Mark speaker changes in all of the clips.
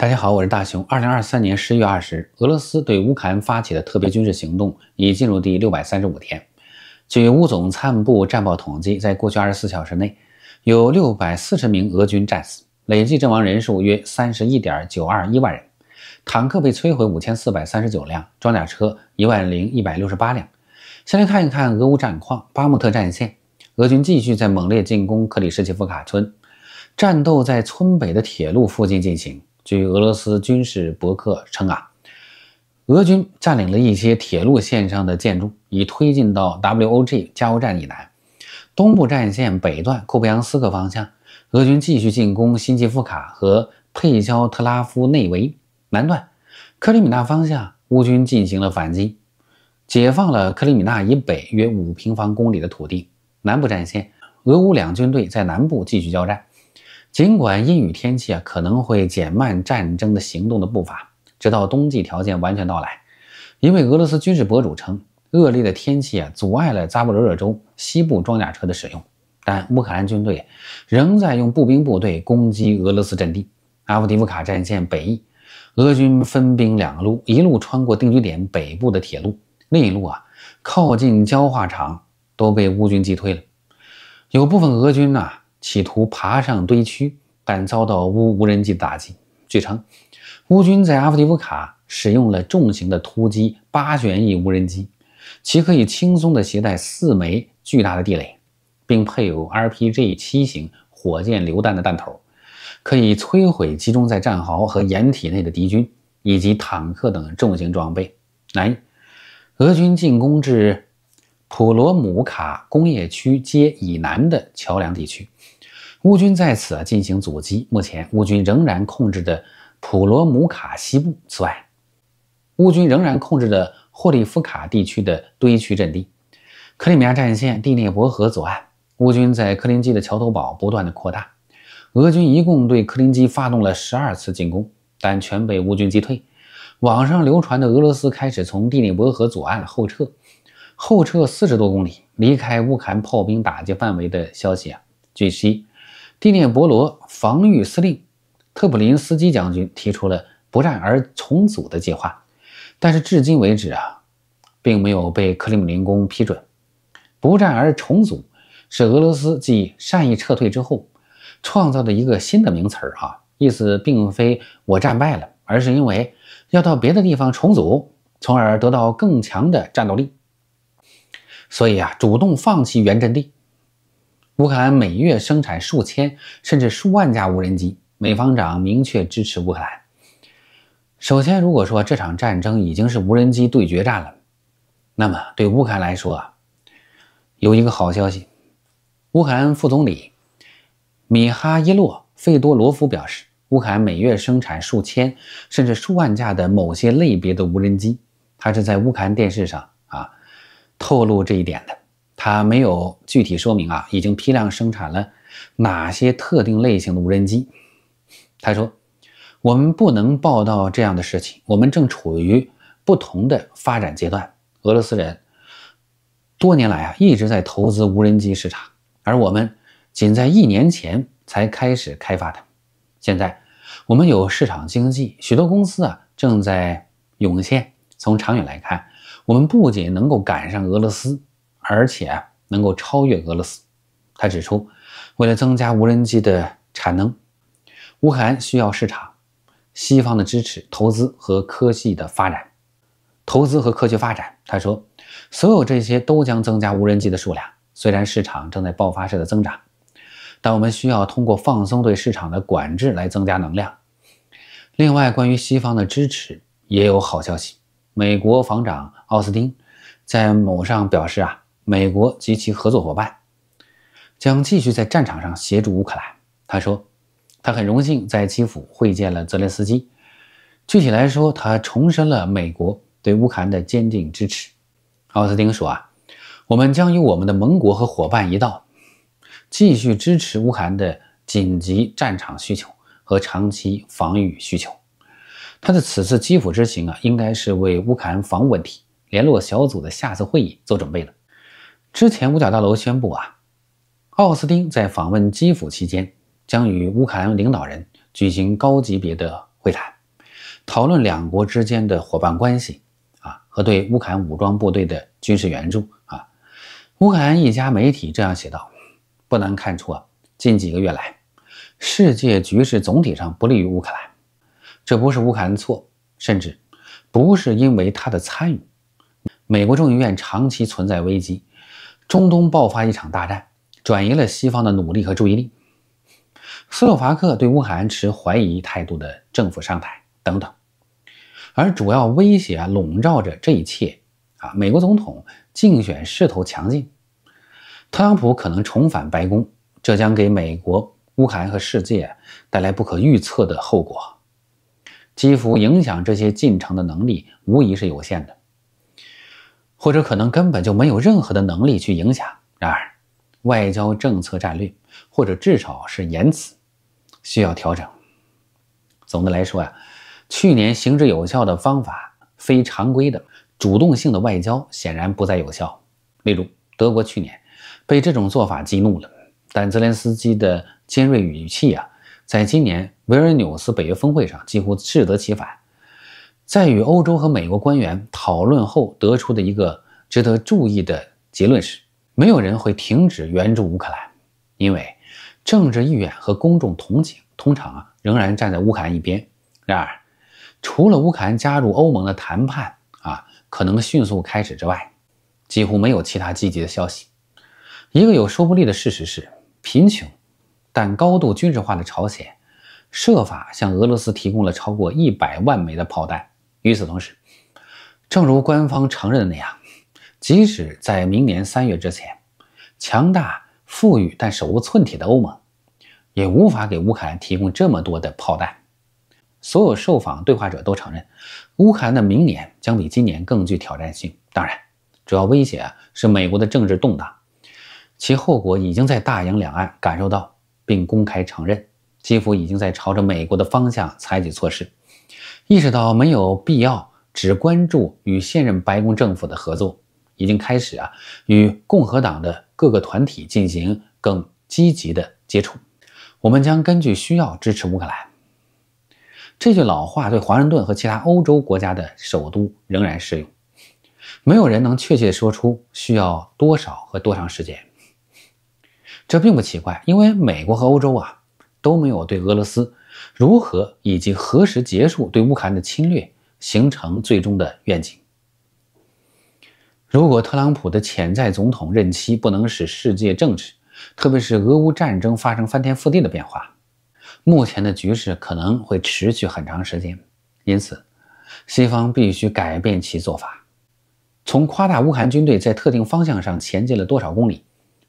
Speaker 1: 大家好，我是大熊。二零二三年十月二十日，俄罗斯对乌克兰发起的特别军事行动已进入第六百三十五天。据乌总参谋部战报统计，在过去二十四小时内，有六百四十名俄军战死，累计阵亡人数约三十一点九二一万人。坦克被摧毁五千四百三十九辆，装甲车一万零一百六十八辆。先来看一看俄乌战况，巴木特战线，俄军继续在猛烈进攻克里什奇夫卡村，战斗在村北的铁路附近进行。据俄罗斯军事博客称，啊，俄军占领了一些铁路线上的建筑，已推进到 W O G 加油站以南。东部战线北段库布扬斯克方向，俄军继续进攻新基夫卡和佩肖特拉夫内维。南段克里米纳方向，乌军进行了反击，解放了克里米纳以北约五平方公里的土地。南部战线，俄乌两军队在南部继续交战。尽管阴雨天气啊可能会减慢战争的行动的步伐，直到冬季条件完全到来，因为俄罗斯军事博主称恶劣的天气啊阻碍了扎波罗热州西部装甲车的使用，但乌克兰军队仍在用步兵部队攻击俄罗斯阵地。阿夫迪夫卡战线北翼，俄军分兵两路，一路穿过定居点北部的铁路，另一路啊靠近焦化厂，都被乌军击退了。有部分俄军呢。企图爬上堆区，但遭到乌无人机打击。据称，乌军在阿夫迪夫卡使用了重型的突击八旋翼无人机，其可以轻松地携带四枚巨大的地雷，并配有 RPG 七型火箭榴弹的弹头，可以摧毁集中在战壕和掩体内的敌军以及坦克等重型装备。来，俄军进攻至。普罗姆卡工业区街以南的桥梁地区，乌军在此啊进行阻击。目前，乌军仍然控制着普罗姆卡西部。此外，乌军仍然控制着霍利夫卡地区的堆区阵地。克里米亚战线，第聂伯河左岸，乌军在科林基的桥头堡不断的扩大。俄军一共对科林基发动了十二次进攻，但全被乌军击退。网上流传的俄罗斯开始从第聂伯河左岸后撤。后撤四十多公里，离开乌克兰炮兵打击范围的消息啊。据悉，第聂伯罗防御司令特普林斯基将军提出了不战而重组的计划，但是至今为止啊，并没有被克里姆林宫批准。不战而重组是俄罗斯继善意撤退之后创造的一个新的名词儿啊，意思并非我战败了，而是因为要到别的地方重组，从而得到更强的战斗力。所以啊，主动放弃原阵地。乌克兰每月生产数千甚至数万架无人机。美方长明确支持乌克兰。首先，如果说这场战争已经是无人机对决战了，那么对乌克兰来说，有一个好消息。乌克兰副总理米哈伊洛·费多罗夫表示，乌克兰每月生产数千甚至数万架的某些类别的无人机。他是在乌克兰电视上。透露这一点的，他没有具体说明啊，已经批量生产了哪些特定类型的无人机。他说：“我们不能报道这样的事情，我们正处于不同的发展阶段。俄罗斯人多年来啊一直在投资无人机市场，而我们仅在一年前才开始开发它。现在我们有市场经济，许多公司啊正在涌现。从长远来看。”我们不仅能够赶上俄罗斯，而且能够超越俄罗斯。他指出，为了增加无人机的产能，乌克兰需要市场、西方的支持、投资和科技的发展、投资和科学发展。他说，所有这些都将增加无人机的数量。虽然市场正在爆发式的增长，但我们需要通过放松对市场的管制来增加能量。另外，关于西方的支持也有好消息。美国防长奥斯汀在某上表示：“啊，美国及其合作伙伴将继续在战场上协助乌克兰。”他说：“他很荣幸在基辅会见了泽连斯基。具体来说，他重申了美国对乌克兰的坚定支持。”奥斯汀说：“啊，我们将与我们的盟国和伙伴一道，继续支持乌克兰的紧急战场需求和长期防御需求。”他的此次基辅之行啊，应该是为乌克兰防务问题联络小组的下次会议做准备的。之前五角大楼宣布啊，奥斯汀在访问基辅期间将与乌克兰领导人举行高级别的会谈，讨论两国之间的伙伴关系啊和对乌克兰武装部队的军事援助啊。乌克兰一家媒体这样写道：不难看出，啊，近几个月来，世界局势总体上不利于乌克兰。这不是乌克兰错，甚至不是因为他的参与。美国众议院长期存在危机，中东爆发一场大战，转移了西方的努力和注意力。斯洛伐克对乌克兰持怀疑态度的政府上台等等，而主要威胁啊笼罩着这一切啊。美国总统竞选势头强劲，特朗普可能重返白宫，这将给美国、乌克兰和世界带来不可预测的后果。几乎影响这些进程的能力无疑是有限的，或者可能根本就没有任何的能力去影响。然而，外交政策战略或者至少是言辞需要调整。总的来说呀，去年行之有效的方法、非常规的、主动性的外交显然不再有效。例如，德国去年被这种做法激怒了，但泽连斯基的尖锐语气啊，在今年维尔纽斯北约峰会上，几乎适得其反。在与欧洲和美国官员讨论后得出的一个值得注意的结论是，没有人会停止援助乌克兰，因为政治意愿和公众同情通常啊仍然站在乌克兰一边。然而，除了乌克兰加入欧盟的谈判啊可能迅速开始之外，几乎没有其他积极的消息。一个有说服力的事实是，贫穷。但高度军事化的朝鲜设法向俄罗斯提供了超过一百万枚的炮弹。与此同时，正如官方承认的那样，即使在明年三月之前，强大、富裕但手无寸铁的欧盟也无法给乌克兰提供这么多的炮弹。所有受访对话者都承认，乌克兰的明年将比今年更具挑战性。当然，主要威胁是美国的政治动荡，其后果已经在大洋两岸感受到。并公开承认，基辅已经在朝着美国的方向采取措施，意识到没有必要只关注与现任白宫政府的合作，已经开始啊与共和党的各个团体进行更积极的接触。我们将根据需要支持乌克兰。这句老话对华盛顿和其他欧洲国家的首都仍然适用。没有人能确切说出需要多少和多长时间。这并不奇怪，因为美国和欧洲啊都没有对俄罗斯如何以及何时结束对乌克兰的侵略形成最终的愿景。如果特朗普的潜在总统任期不能使世界政治，特别是俄乌战争发生翻天覆地的变化，目前的局势可能会持续很长时间。因此，西方必须改变其做法，从夸大乌克兰军队在特定方向上前进了多少公里，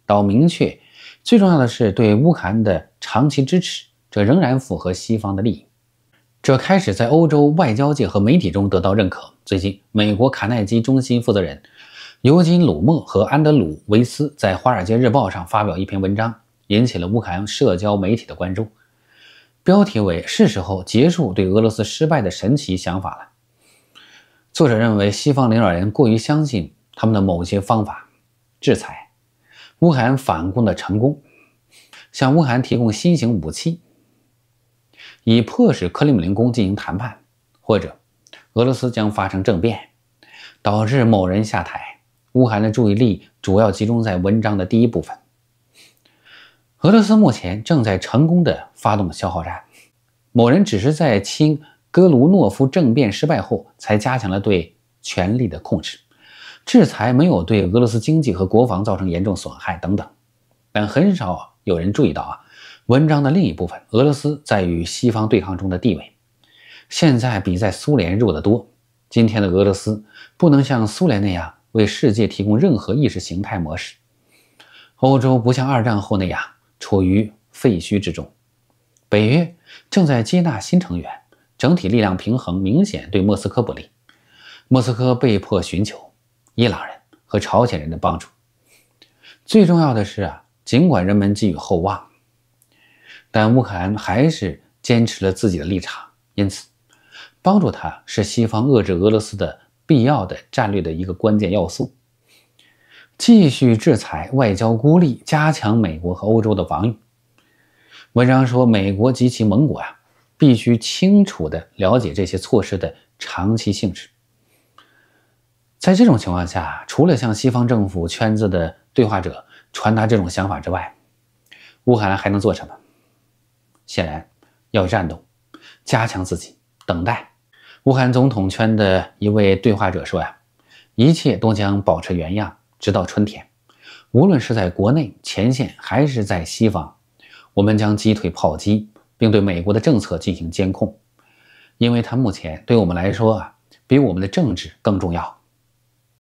Speaker 1: 到明确。最重要的是对乌克兰的长期支持，这仍然符合西方的利益。这开始在欧洲外交界和媒体中得到认可。最近，美国卡耐基中心负责人尤金·鲁默和安德鲁·维斯在《华尔街日报》上发表一篇文章，引起了乌克兰社交媒体的关注。标题为“是时候结束对俄罗斯失败的神奇想法了”。作者认为，西方领导人过于相信他们的某些方法，制裁。乌克兰反攻的成功，向乌克兰提供新型武器，以迫使克里姆林宫进行谈判，或者俄罗斯将发生政变，导致某人下台。乌克兰的注意力主要集中在文章的第一部分。俄罗斯目前正在成功的发动消耗战，某人只是在亲戈鲁诺夫政变失败后才加强了对权力的控制。制裁没有对俄罗斯经济和国防造成严重损害等等，但很少有人注意到啊。文章的另一部分，俄罗斯在与西方对抗中的地位，现在比在苏联弱得多。今天的俄罗斯不能像苏联那样为世界提供任何意识形态模式。欧洲不像二战后那样处于废墟之中，北约正在接纳新成员，整体力量平衡明显对莫斯科不利。莫斯科被迫寻求。伊朗人和朝鲜人的帮助。最重要的是啊，尽管人们寄予厚望，但乌克兰还是坚持了自己的立场。因此，帮助他是西方遏制俄罗斯的必要的战略的一个关键要素。继续制裁、外交孤立、加强美国和欧洲的防御。文章说，美国及其盟国啊，必须清楚地了解这些措施的长期性质。在这种情况下，除了向西方政府圈子的对话者传达这种想法之外，乌克兰还能做什么？显然，要战斗，加强自己，等待。乌克兰总统圈的一位对话者说：“呀，一切都将保持原样，直到春天。无论是在国内前线，还是在西方，我们将击退炮击，并对美国的政策进行监控，因为它目前对我们来说啊，比我们的政治更重要。”